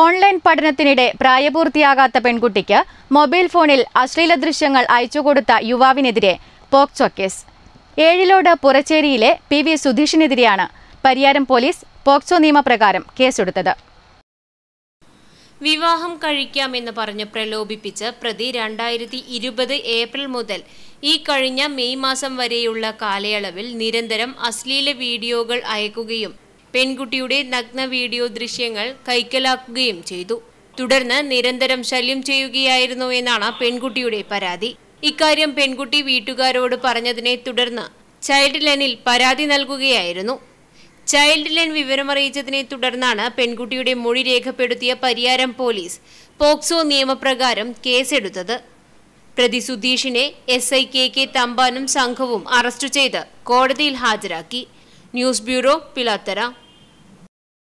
online പഠനത്തിനിടെ പ്രായപൂർത്തിയാകാത്ത പെൺകുട്ടിക്ക് mobile ഫോണിൽ അശ്ലീല ദൃശ്യങ്ങൾ അയച്ചുകൊടുത്ത യുവാവിനെതിരെ പോക്സോ കേസ് ഏഴിലോട് പുറച്ചേരിയിലെ പി വി സുധീഷിനെതിരെയാണ് പരിയാരം പോലീസ് പോക്സോ നിയമപ്രകാരം കേസെടുത്തത് വിവാഹം കഴിക്കാമെന്ന് പറഞ്ഞ് പ്രലോഭിപ്പിച്ച് പ്രതി രണ്ടായിരത്തി ഇരുപത് ഏപ്രിൽ മുതൽ ഈ കഴിഞ്ഞ മെയ് മാസം വരെയുള്ള കാലയളവിൽ നിരന്തരം അശ്ലീല വീഡിയോകൾ അയക്കുകയും പെൺകുട്ടിയുടെ നഗ്ന വീഡിയോ ദൃശ്യങ്ങൾ കൈക്കലാക്കുകയും ചെയ്തു തുടർന്ന് നിരന്തരം ശല്യം ചെയ്യുകയായിരുന്നു എന്നാണ് പെൺകുട്ടിയുടെ പരാതി ഇക്കാര്യം പെൺകുട്ടി വീട്ടുകാരോട് പറഞ്ഞതിനെ തുടർന്ന് ചൈൽഡ് ലൈനിൽ പരാതി നൽകുകയായിരുന്നു ചൈൽഡ് ലൈൻ വിവരമറിയിച്ചതിനെ തുടർന്നാണ് പെൺകുട്ടിയുടെ മൊഴി രേഖപ്പെടുത്തിയ പരിയാരം പോലീസ് പോക്സോ നിയമപ്രകാരം കേസെടുത്തത് പ്രതി സുധീഷിനെ എസ് ഐ കെ കെ തമ്പാനും സംഘവും അറസ്റ്റ് ചെയ്ത് കോടതിയിൽ ഹാജരാക്കി ന്യൂസ് ബ്യൂറോ പിലാത്തറ